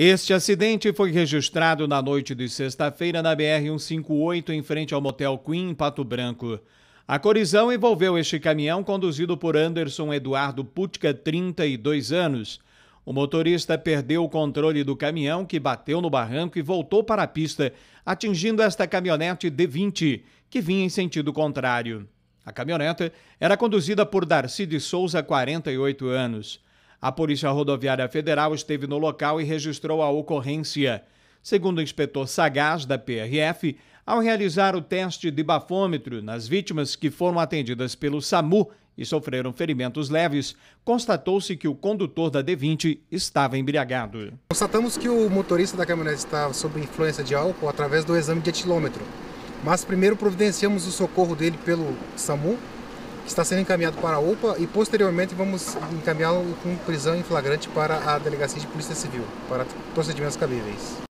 Este acidente foi registrado na noite de sexta-feira na BR-158, em frente ao Motel Queen, em Pato Branco. A colisão envolveu este caminhão conduzido por Anderson Eduardo Putka, 32 anos. O motorista perdeu o controle do caminhão, que bateu no barranco e voltou para a pista, atingindo esta caminhonete D20, que vinha em sentido contrário. A caminhoneta era conduzida por Darcy de Souza, 48 anos. A Polícia Rodoviária Federal esteve no local e registrou a ocorrência. Segundo o inspetor Sagaz, da PRF, ao realizar o teste de bafômetro nas vítimas que foram atendidas pelo SAMU e sofreram ferimentos leves, constatou-se que o condutor da D20 estava embriagado. Constatamos que o motorista da caminhonete estava sob influência de álcool através do exame de etilômetro. Mas primeiro providenciamos o socorro dele pelo SAMU está sendo encaminhado para a UPA e posteriormente vamos encaminhá-lo com prisão em flagrante para a Delegacia de Polícia Civil, para procedimentos cabíveis.